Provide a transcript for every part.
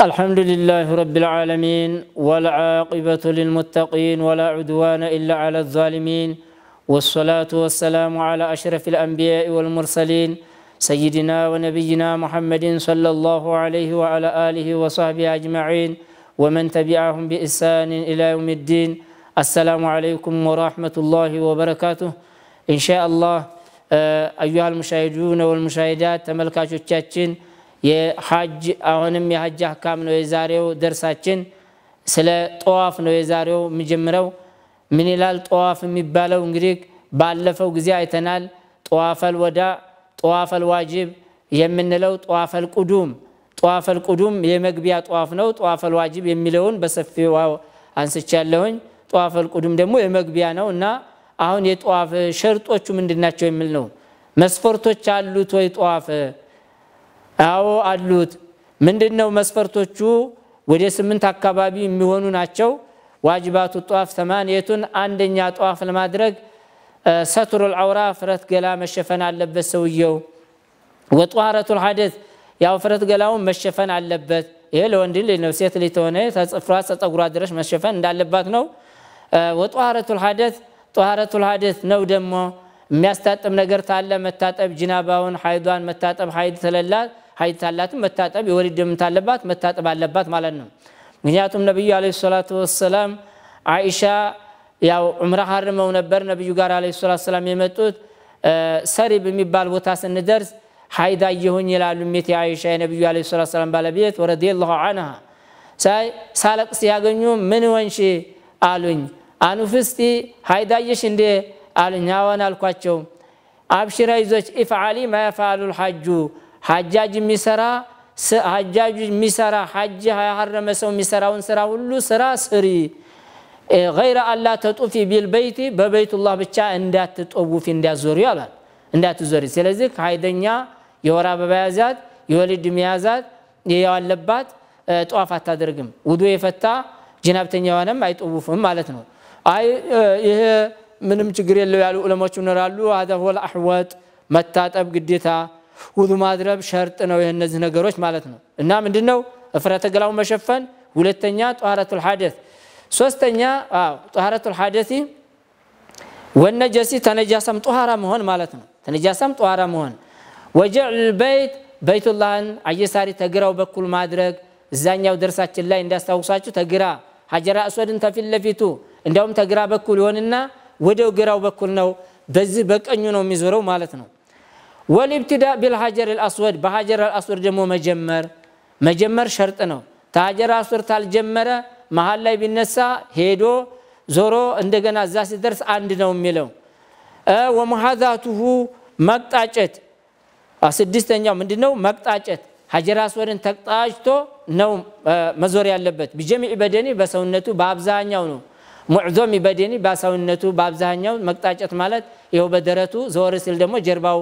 الحمد لله رب العالمين والعاقبة للمتقين ولا عدوان إلا على الظالمين والصلاة والسلام على أشرف الأنبياء والمرسلين سيدنا ونبينا محمد صلى الله عليه وعلى آله وصحبه أجمعين ومن تبعهم بإحسان إلى يوم الدين السلام عليكم ورحمة الله وبركاته إن شاء الله آه، أيها المشاهدون والمشاهدات تملكاتشاتشين የሐጅ አሁንም የሐጅ አህካም ነው የዛሬው ደርሳችን። ስለ ጠዋፍ ነው የዛሬው የሚጀምረው። ምን ይላል ጠዋፍ የሚባለው? እንግዲህ ባለፈው ጊዜ አይተናል። ጠዋፈል ወዳ፣ ጠዋፈል ዋጅብ የምንለው ጠዋፈል ቁዱም ጠዋፈል ቁዱም የመግቢያ ጠዋፍ ነው። ጠዋፈል ዋጅብ የሚለውን በሰፊው አንስቻለሁኝ። ጠዋፈል ቁዱም ደግሞ የመግቢያ ነው እና አሁን የጠዋፍ ሸርጦቹ ምንድናቸው የሚል ነው። መስፈርቶች አሉት ወይ ጠዋፍ አዎ አሉት። ምንድን ነው መስፈርቶቹ? ወደ ስምንት አካባቢ የሚሆኑ ናቸው። ዋጅባቱ ጧፍ ሰማንየቱን አንደኛ ጧፍ ለማድረግ ሰቱሩል አውራ ፍረት ገላ መሸፈን አለበት ሰውየው። ወጧረቱል ሐደት ያው ፍረት ገላውን መሸፈን አለበት። ይሄ ለወንድ ልጅ ነው። ሴት ልጅ ተሆነ ተጽፍሯ ተጸጉሯ ድረስ መሸፈን እንዳለባት ነው። ወጧረቱል ሐደት ጧረቱል ሐደት ነው ደግሞ የሚያስታጥብ ነገር ታለ መታጠብ፣ ጅናባውን ሀይዷን መታጠብ ሀይድ ተለላት ሀይድ ታላትም መታጠብ የወሊድ ደም አለባት መታጠብ አለባት ማለት ነው። ምክንያቱም ነቢዩ አለ ሰላቱ ወሰላም አይሻ ያው ዑምራ ሀርመው ነበር። ነቢዩ ጋር አለ ሰላት ሰላም የመጡት ሰሪ በሚባል ቦታ ስንደርስ ሀይዳ እየሆኝ ይላሉ ሜት የአይሻ የነቢዩ አለ ሰላት ሰላም ባለቤት ወረዲየላሁ አንሃ ሳለቅ ሲያገኙ ምን ወንሽ አሉኝ። አኑፍስቲ ሀይዳየሽ እንዴ አሉኝ። አዎን አልኳቸው። አብሽራ ይዞች ኢፍዓሊ ማ የፈዓሉል ሐጁ ሀጃጅ የሚሰራ ሀጃጅ የሚሰራ ሀጅ ያሐረመ ሰው የሚሰራውን ስራ ሁሉ ስራ ስሪ ገይረ አላ ተጡፊ ቢልበይቲ በበይቱላህ ብቻ እንዳትጠውፊ እንዳትዞሪ አሏል። እንዳትዞሪ። ስለዚህ ሀይደኛ የወር አበባ ያዛት የወሊድ መያዛት ያለባት ጠዋፍ አታደርግም። ውዱ የፈታ ጅናብተኛ የሆነም አይጠውፍም ማለት ነው። አይ ይሄ ምንም ችግር የለው ያሉ ዑለሞች ይኖራሉ። ሀዛ ሁወል አሕወጥ መታጠብ ግዴታ ውዱ ማድረብ ሸርጥ ነው የእነዚህ ነገሮች ማለት ነው እና ምንድን ነው እፍረተ ገላውን መሸፈን ሁለተኛ ጠኋረቱል ሐደት ሶስተኛ ጠኋረቱል ሐደቲ ወነጀሲ ተነጃሰም ጠኋራ መሆን ማለት ነው ተነጃሰም ጠኋራ መሆን ወጀዕል በይት በይቱላህን አየሳሪ ተግራው በኩል ማድረግ እዛኛው ደርሳችን ላይ እንዳስታውሳችሁ ተግራ ሀጀራ አስወድን ተፊት ለፊቱ እንዲያውም ተግራ በኩል ይሆንና ወደው ግራው በኩል ነው በዚህ በቀኙ ነው የሚዞረው ማለት ነው ወልብትዳ ቢልሀጀር አልአስወድ በሀጀር አልአስወድ ደግሞ መጀመር መጀመር ሸርጥ ነው። ተሀጀር አስወድ ታልጀመረ መሀል ላይ ቢነሳ ሄዶ ዞሮ እንደገና እዛ ሲደርስ አንድ ነው የሚለው ወመሀዛቱሁ መቅጣጨት ስድስተኛው ምንድን ነው? መቅጣጨት ሀጀር አስወድን ተቅጣጭቶ ነው መዞር ያለበት። ቢጀሚዕ በደኒ በሰውነቱ በአብዛኛው ነው። ሙዕዞም በደኒ በሰውነቱ በአብዛኛው መቅጣጨት ማለት ይኸው በደረቱ ዞር ሲል ደግሞ ጀርባው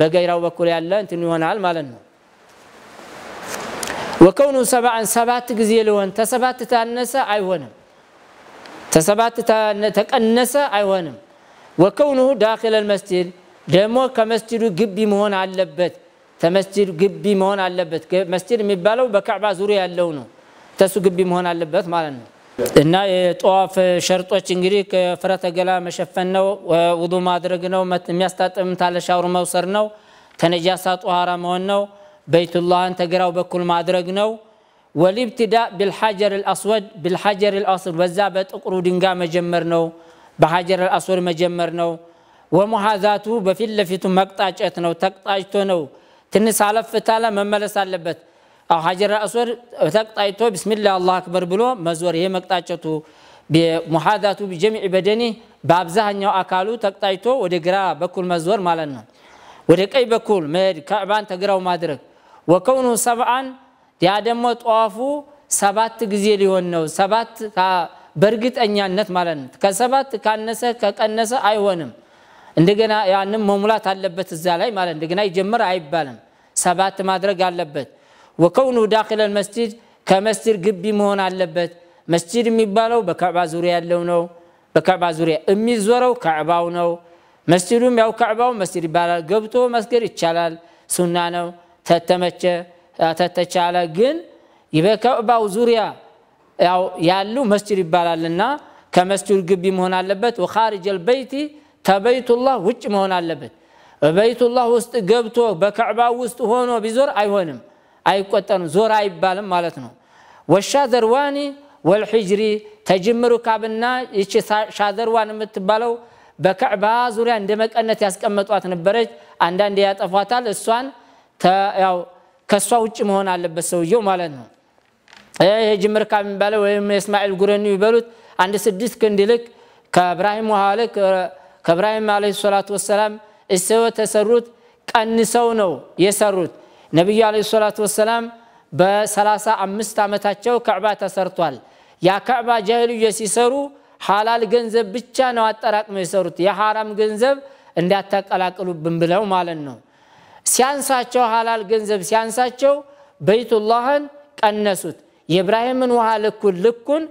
በገይራው በኩል ያለ እንትን ይሆናል ማለት ነው ወከውኑ ሰብዓን ሰባት ጊዜ ሊሆን ተሰባት ታነሰ አይሆንም ተሰባት ተቀነሰ አይሆንም ወከውኑሁ ዳኪለ ልመስጅድ ደግሞ ከመስጅዱ ግቢ መሆን አለበት ተመስጅድ ግቢ መሆን አለበት መስጅድ የሚባለው በካዕባ ዙሪያ ያለው ነው ተሱ ግቢ መሆን አለበት ማለት ነው እና የጠዋፍ ሸርጦች እንግዲህ ከፍረተ ገላ መሸፈን ነው፣ ውዱ ማድረግ ነው፣ የሚያስታጥም ታለ ሻውር መውሰድ ነው፣ ተነጃሳ ጠኋራ መሆን ነው፣ በይቱላህን ተግራው በኩል ማድረግ ነው። ወልብትዳ ብልሐጀር ልአስወድ ብልሐጀር ልአስወድ በዛ በጥቁሩ ድንጋ መጀመር ነው፣ በሐጀር ልአስወድ መጀመር ነው። ወሙሃዛቱ በፊት ለፊቱ መቅጣጨት ነው፣ ተቅጣጭቶ ነው። ትንሽ አለፍታለ መመለስ አለበት። ሀጀር አስወድ ተቅጣይቶ ቢስሚላህ አላህ አክበር ብሎ መዞር ይሄ መቅጣጨቱ ሙሓዳቱ ቢጀሚዕ በደኒ በአብዛኛው አካሉ ተቅጣይቶ ወደ ግራ በኩል መዞር ማለት ነው። ወደ ቀኝ በኩል መሄድ ከዕባን ተግራው ማድረግ ወከውኑ ሰብአን ያ ደግሞ ጠዋፉ ሰባት ጊዜ ሊሆን ነው። ሰባት በእርግጠኛነት ማለት ነው። ከሰባት ካነሰ ከቀነሰ አይሆንም። እንደገና ያንም መሙላት አለበት እዛ ላይ ማለት እንደገና ይጀምር አይባልም። ሰባት ማድረግ አለበት። ወከውኑ ዳኪለል መስጂድ ከመስጂድ ግቢ መሆን አለበት። መስጂድ የሚባለው በካዕባ ዙሪያ ያለው ነው። በካዕባ ዙሪያ የሚዞረው ካዕባው ነው። መስጂዱም ያው ካዕባው መስጂድ ይባላል። ገብቶ መስገድ ይቻላል፣ ሱና ነው። ተተመቸ ተተቻለ ግን በካዕባው ዙሪያ ያው ያሉ መስጂድ ይባላልና ከመስጂዱ ግቢ መሆን አለበት። ወኻሪጀል በይቲ ተበይቱላህ ውጭ መሆን አለበት። በበይቱላህ ውስጥ ገብቶ በካዕባ ውስጥ ሆኖ ቢዞር አይሆንም። አይቆጠርም ዞር አይባልም ማለት ነው። ወሻ ዘርዋኒ ወልሒጅሪ ተጅምሩ ካብና ይቺ ሻዘርዋን የምትባለው በከዕባ ዙሪያ እንደ መቀነት ያስቀመጧት ነበረች። አንዳንዴ ያጠፏታል። እሷን ያው ከእሷ ውጭ መሆን አለበት ሰውየው ማለት ነው። ይሄ ጅምር ካብ የሚባለው ወይም የእስማኤል ጉረኒ ይበሉት አንድ ስድስት ክንድ ልክ ከእብራሂም ውሃ ልክ ከእብራሂም ዓለይሂ ሰላቱ ወሰላም እሰወ ተሰሩት ቀንሰው ነው የሰሩት። ነቢዩ አለ ሰላቱ ወሰላም በሰላሳ አምስት ዓመታቸው ከዕባ ተሰርቷል። ያ ከዕባ ጃህልዮች ሲሰሩ ሐላል ገንዘብ ብቻ ነው አጠራቅመው የሰሩት። የሐራም ገንዘብ እንዳታቀላቅሉብን ብለው ማለት ነው። ሲያንሳቸው ሐላል ገንዘብ ሲያንሳቸው በይቱላህን ቀነሱት። የኢብራሂምን ውሃ ልኩን ልኩን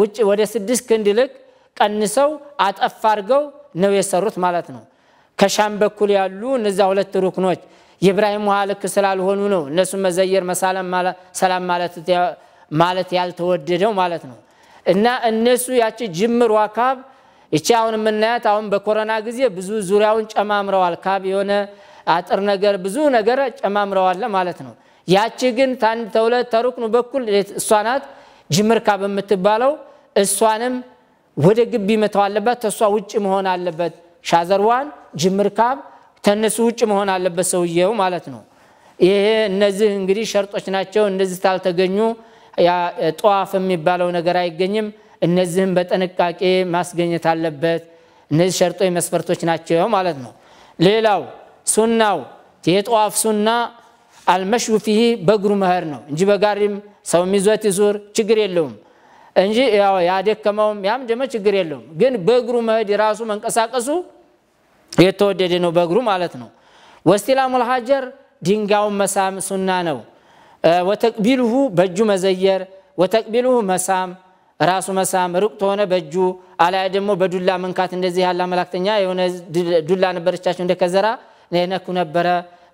ውጭ ወደ ስድስት ክንድ ልክ ቀንሰው አጠፍ አድርገው ነው የሰሩት ማለት ነው። ከሻም በኩል ያሉ እነዚያ ሁለት ሩክኖች የኢብራሂም ውሃ ልክ ስላልሆኑ ነው። እነሱ መዘየር ሰላም ማለት ያልተወደደው ማለት ነው። እና እነሱ ያቺ ጅምር ካብ እቺ አሁን የምናያት አሁን በኮሮና ጊዜ ብዙ ዙሪያውን ጨማምረዋል። ካብ የሆነ አጥር ነገር ብዙ ነገር ጨማምረዋለ ማለት ነው። ያቺ ግን ታንድ ተሁለት ተሩክኑ በኩል እሷ ናት ጅምር ካብ የምትባለው። እሷንም ወደ ግቢ መተው አለበት፣ ተሷ ውጭ መሆን አለበት። ሻዘርዋን ጅምር ካብ ከእነሱ ውጭ መሆን አለበት ሰውየው ማለት ነው። ይሄ እነዚህ እንግዲህ ሸርጦች ናቸው። እነዚህ ታልተገኙ ጠዋፍ የሚባለው ነገር አይገኝም። እነዚህም በጥንቃቄ ማስገኘት አለበት። እነዚህ ሸርጦች መስፈርቶች ናቸው ማለት ነው። ሌላው ሱናው የጠዋፍ ሱና አልመሽዩ ፊህ በእግሩ መኸር ነው እንጂ በጋሪም ሰው ይዞት ይዙር ችግር የለውም እንጂ ያው ያደከመውም ያም ደግሞ ችግር የለውም። ግን በእግሩ መሄድ ራሱ መንቀሳቀሱ የተወደደ ነው በእግሩ ማለት ነው ወስቲላሙል ሀጀር ድንጋውን መሳም ሱና ነው ወተቅቢልሁ በእጁ መዘየር ወተቅቢልሁ መሳም ራሱ መሳም ርቅ ተሆነ በእጁ አላያ ደግሞ በዱላ መንካት እንደዚህ ያለ መላክተኛ የሆነ ዱላ ነበረቻቸው እንደከዘራ ነኩ ነበረ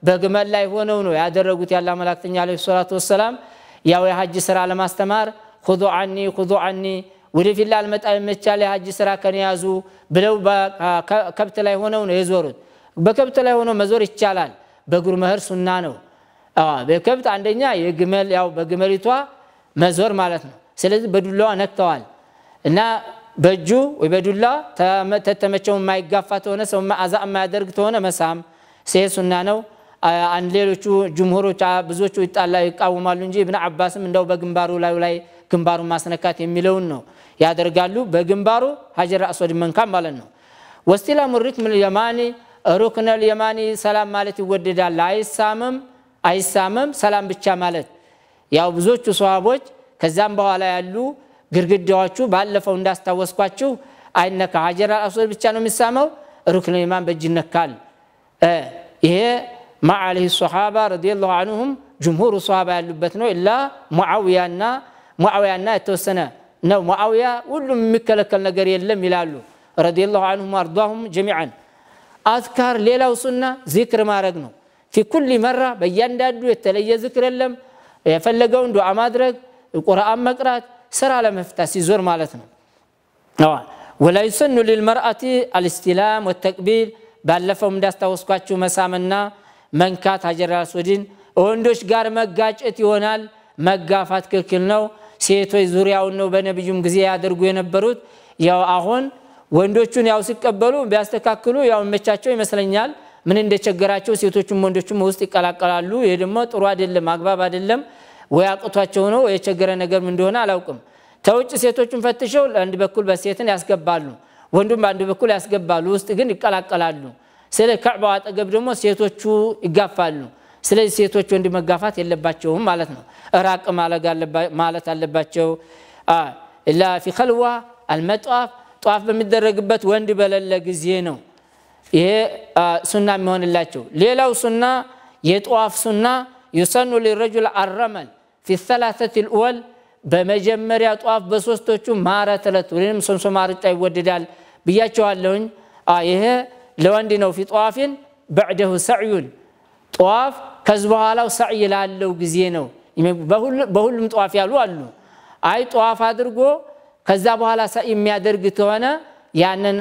በግመል ላይ ሆነው ነው ያደረጉት ያለ መላክተኛ አለ ሰላቱ ወሰላም ያው የሀጅ ስራ ለማስተማር ሁዱ አኒ ሁዱ አኒ ወደፊት ላልመጣ ይመቻል የሀጅ ስራ ከነያዙ ብለው ከብት ላይ ሆነው ነው የዞሩት። በከብት ላይ ሆነው መዞር ይቻላል። በእግሩ መህር ሱና ነው። በከብት አንደኛ የግመል ያው በግመሊቷ መዞር ማለት ነው። ስለዚህ በዱላዋ ነክተዋል እና በእጁ ወይ በዱላ ተተመቸው የማይጋፋ ተሆነ ሰው አዛ የማያደርግ ተሆነ መሳም ሴ ሱና ነው። ሌሎቹ ጅምሁሮች ብዙዎቹ ይጣላ ይቃወማሉ እንጂ ኢብን አባስም እንደው በግንባሩ ላዩ ላይ ግንባሩን ማስነካት የሚለውን ነው። ያደርጋሉ። በግንባሩ ሀጀር አስወድ መንካም ማለት ነው። ወስቲላሙ ሪክምል ልየማኒ ሩክነ ልየማኒ ሰላም ማለት ይወደዳል። አይሳምም አይሳምም ሰላም ብቻ ማለት ያው ብዙዎቹ ሰዋቦች ከዛም በኋላ ያሉ ግድግዳዎቹ ባለፈው እንዳስታወስኳችሁ አይነካ ሀጀር አስወድ ብቻ ነው የሚሳመው። ሩክነ ኢማን በእጅ ይነካል። ይሄ ማ ማዓለህ ሶሓባ ረዲየላሁ አንሁም ጅምሁሩ ሶሓባ ያሉበት ነው። ኢላ ሙዓውያና ሙዓውያና የተወሰነ نو معاوية ولو مكلك النجار يلم يلالو رضي الله عنهم وارضاهم جميعا أذكر ليلة وسنة ذكر ما رجنو في كل مرة بيان دادو يتلي ذكر اللم يفلقون دعاء مدرك القرآن مقرات سرع لما افتاسي زور مالتنا نوع. ولا يسن للمرأة الاستلام والتقبيل بل لفهم داستا وسكواتشو مسامنا من كات هجر رسولين وندوش غار مقاج اتيونال مقافات كلكلنو كل ሴቶች ዙሪያውን ነው በነቢዩም ጊዜ ያደርጉ የነበሩት። ያው አሁን ወንዶቹን ያው ሲቀበሉ ቢያስተካክሉ ያው መቻቸው ይመስለኛል። ምን እንደቸገራቸው ሴቶቹም ወንዶቹም ውስጥ ይቀላቀላሉ። ይህ ደግሞ ጥሩ አይደለም፣ አግባብ አይደለም። ወይ አቅቷቸው ነው ወይ የቸገረ ነገር እንደሆነ አላውቅም። ተውጭ ሴቶቹን ፈትሸው አንድ በኩል በሴትን ያስገባሉ፣ ወንዱም በአንድ በኩል ያስገባሉ። ውስጥ ግን ይቀላቀላሉ። ስለ ከዕባው አጠገብ ደግሞ ሴቶቹ ይጋፋሉ። ስለዚህ ሴቶች ወንድ መጋፋት የለባቸውም ማለት ነው ራቅ ማለት አለባቸው ላ ፊ ከልዋ አልመጧፍ ጧፍ በሚደረግበት ወንድ በሌለ ጊዜ ነው ይሄ ሱና የሚሆንላቸው ሌላው ሱና የጧፍ ሱና ዩሰኑ ሊረጁል አረመል ፊ ሰላሰት ልወል በመጀመሪያ ጧፍ በሶስቶቹ ማረት ዕለት ወይም ሶምሶማ ርጫ ይወደዳል ብያቸዋለሁኝ ይሄ ለወንድ ነው ፊ ጧፊን በዕደሁ ሰዕዩን ጧፍ ከዚህ በኋላው ሰዕይ ላለው ጊዜ ነው። በሁሉም ጠዋፍ ያሉ አሉ። አይ ጠዋፍ አድርጎ ከዛ በኋላ ሰዕይ የሚያደርግ ከሆነ ያንን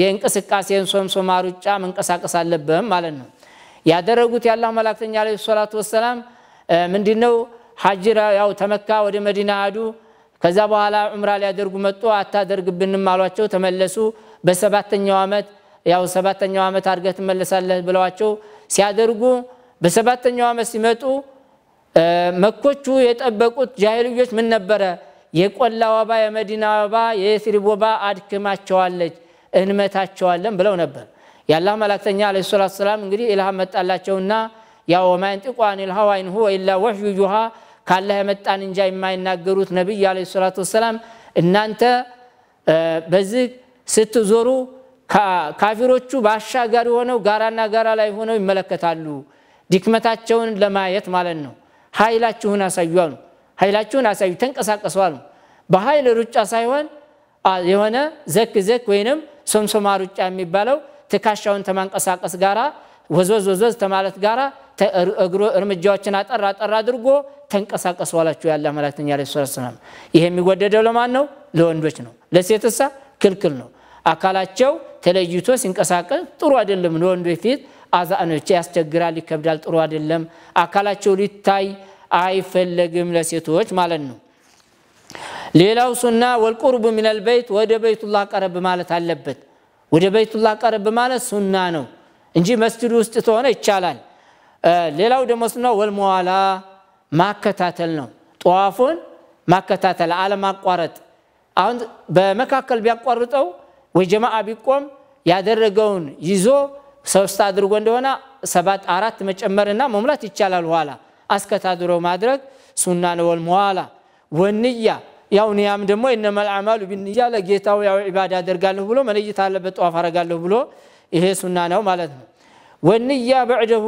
የእንቅስቃሴን ሶምሶማ ሩጫ መንቀሳቀስ አለብህም ማለት ነው። ያደረጉት የአላህ መላእክተኛ ዓለይሂ ሰላቱ ወሰላም ምንድነው ሐጅ ያው ተመካ ወደ መዲና አዱ። ከዛ በኋላ ዑምራ ሊያደርጉ መጡ። አታደርግብንም አሏቸው። ተመለሱ። በሰባተኛው ዓመት ያው ሰባተኛው ዓመት አድርገህ ትመለሳለህ ብለዋቸው ሲያደርጉ በሰባተኛው ዓመት ሲመጡ መኮቹ የጠበቁት ጃሂልዮች ምን ነበረ? የቆላ ወባ፣ የመዲና ወባ፣ የየስሪብ ወባ አድክማቸዋለች፣ እንመታቸዋለን ብለው ነበር። የአላህ መላክተኛ ዓለይሂ ሰላቱ ሰላም እንግዲህ ኢልሃም መጣላቸውና ያ ወማ የንጢቁ ዐኒል ሀዋ ኢን ሁወ ኢላ ወሕዩ ዩሃ ካላህ የመጣን እንጃ የማይናገሩት ነቢይ ዓለይሂ ሰላቱ ወሰላም እናንተ በዚህ ስትዞሩ ካፊሮቹ በአሻጋሪ ሆነው ጋራና ጋራ ላይ ሆነው ይመለከታሉ። ድክመታቸውን ለማየት ማለት ነው። ኃይላችሁን አሳዩ አሉ። ኃይላችሁን አሳዩ ተንቀሳቀሱ አሉ። በኃይል ሩጫ ሳይሆን የሆነ ዘክ ዘክ ወይንም ሶምሶማ ሩጫ የሚባለው ትከሻውን ተማንቀሳቀስ ጋራ ወዞዝ ወዞዝ ተማለት ጋራ እግሮ እርምጃዎችን አጠራ አጠራ አድርጎ ተንቀሳቀሱ አላችሁ ያለ መላክተኛ ዐለይሂ ሰላቱ ይሄ የሚወደደው ለማን ነው? ለወንዶች ነው። ለሴትሳ ክልክል ነው። አካላቸው ተለይቶ ሲንቀሳቀስ ጥሩ አይደለም። ለወንዶች ፊት አዛኖች ያስቸግራል፣ ይከብዳል፣ ጥሩ አይደለም። አካላቸው ሊታይ አይፈለግም ለሴቶች ማለት ነው። ሌላው ሱና ወልቁርቡ ሚነል በይት ወደ በይቱላህ ቀረብ ማለት አለበት። ወደ በይቱላህ ቀረብ ማለት ሱና ነው እንጂ መስጅድ ውስጥ ተሆነ ይቻላል። ሌላው ደግሞ ሱና ወልመዋላ ማከታተል ነው። ጠዋፉን ማከታተል አለማቋረጥ። አሁን በመካከል ቢያቋርጠው ወይ ጀማዓ ቢቆም ያደረገውን ይዞ ሶስት አድርጎ እንደሆነ ሰባት አራት መጨመርና መሙላት ይቻላል። ኋላ አስከታድሮ ማድረግ ሱና ነው። ወልመዋላ ወንያ ያው ኒያም ደግሞ የነመል አማሉ ቢንያ ለጌታው ያው ዒባዳ አደርጋለሁ ብሎ መለየት አለበት። ጠዋፍ አረጋለሁ ብሎ ይሄ ሱና ነው ማለት ነው። ወንያ በዕደሁ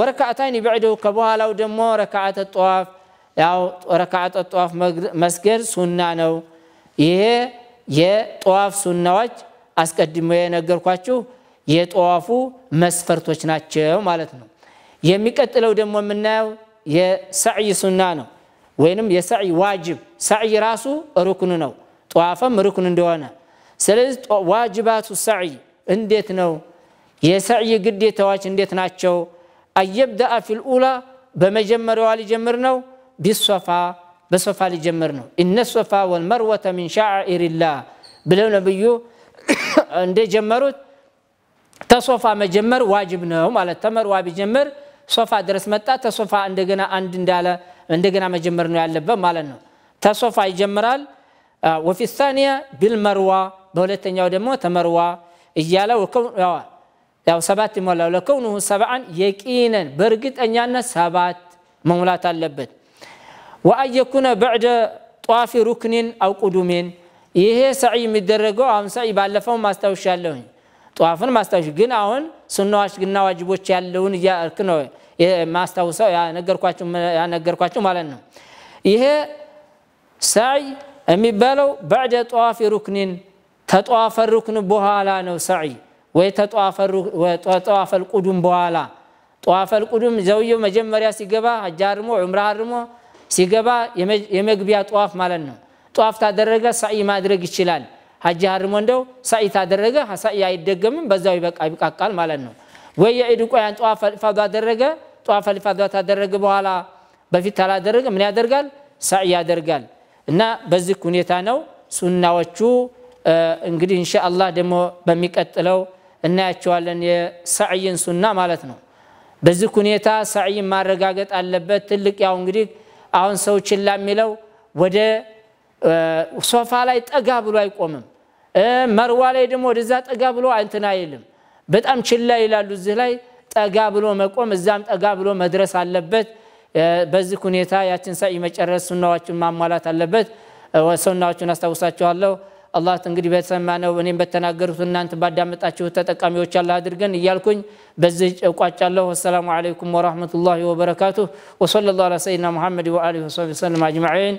ወረካዕታይን በዕደሁ ከበኋላው ደግሞ ረካዓተ ጠዋፍ ያው ረካዓተ ጠዋፍ መስገድ ሱና ነው። ይሄ የጠዋፍ ሱናዎች አስቀድሞ የነገርኳችሁ የጠዋፉ መስፈርቶች ናቸው ማለት ነው። የሚቀጥለው ደግሞ የምናየው የሰዕይ ሱና ነው ወይንም የሰዕይ ዋጅብ። ሰዕይ ራሱ ሩክን ነው፣ ጠዋፈም ሩክን እንደሆነ። ስለዚህ ዋጅባቱ ሰዕይ እንዴት ነው? የሰዕይ ግዴታዎች እንዴት ናቸው? አየብደአ ፊል ኡላ በመጀመሪያዋ ሊጀምር ነው። ቢሶፋ በሶፋ ሊጀምር ነው። ኢነ ሶፋ ወልመርወተ ሚን ሻዕኢሪላህ ብለው ነብዩ እንደጀመሩት تا صفا مجمر واجب نوم على التمر وابي جمر صفا درس متى تا صفا عندنا عندنا على عندنا مجمر نوع اللب ما لنا تا صفا يجمرال وفي الثانية بالمروة بولتني يا دمو تمروة إجالة وكون لو لو سبات مولا لكونه سبعا يكينا برقد أن يانا سبات مولات اللب وأن يكون بعد طواف ركن أو قدومين يهي سعي مدرقو أو سعي بألفهم ما استوشى ጠዋፍን ማስታወሽ ግን አሁን ሱናዎችና ዋጅቦች ያለውን እያልክ ነው ማስታውሰው ያነገርኳቸው ማለት ነው። ይሄ ሰዕይ የሚባለው በዕደ ጠዋፍ ሩክኒን ተጠዋፈ ሩክን በኋላ ነው ሰዕይ ወይ ተጠዋፈል ቁዱም በኋላ ጠዋፈል ቁዱም ዘውየው መጀመሪያ ሲገባ ሐጅ አርሞ ዑምራ አርሞ ሲገባ የመግቢያ ጠዋፍ ማለት ነው። ጠዋፍ ታደረገ ሰዕይ ማድረግ ይችላል። ሀጂ ሀርሞ እንደው ሳይ ታደረገ ሳይ አይደገምም፣ በዛው ይበቃ ይብቃቃል ማለት ነው። ወይ የኢድ ቆያን ጠዋፈ ኢፋዷ አደረገ። ጠዋፈ ኢፋዷ ታደረገ በኋላ በፊት ታላደረገ ምን ያደርጋል? ሳይ ያደርጋል። እና በዚህ ሁኔታ ነው ሱናዎቹ። እንግዲህ ኢንሻአላህ ደግሞ በሚቀጥለው እናያቸዋለን የሳዕይን ሱና ማለት ነው። በዚህ ሁኔታ ሳዕይን ማረጋገጥ አለበት። ትልቅ ያው እንግዲህ አሁን ሰው ችላ የሚለው ወደ ሶፋ ላይ ጠጋ ብሎ አይቆምም። መርዋ ላይ ደግሞ ወደዛ ጠጋ ብሎ እንትን አይልም። በጣም ችላ ይላሉ። እዚህ ላይ ጠጋ ብሎ መቆም፣ እዛም ጠጋ ብሎ መድረስ አለበት። በዚህ ሁኔታ ያችን ሰኢ መጨረስ ሱናዎችን ማሟላት አለበት። ሱናዎቹን አስታውሳችኋለሁ። አላህ እንግዲህ በተሰማነው እኔም በተናገሩት እናንተ ባዳመጣችሁ ተጠቃሚዎች አላህ አድርገን እያልኩኝ በዚህ እቋጫለሁ። ወሰላሙ አለይኩም ወራህመቱላሂ ወበረካቱ ወሰለላሁ ዐላ ሰይድና ሙሐመድ ወአሊሂ ወሰለም አጅማዒን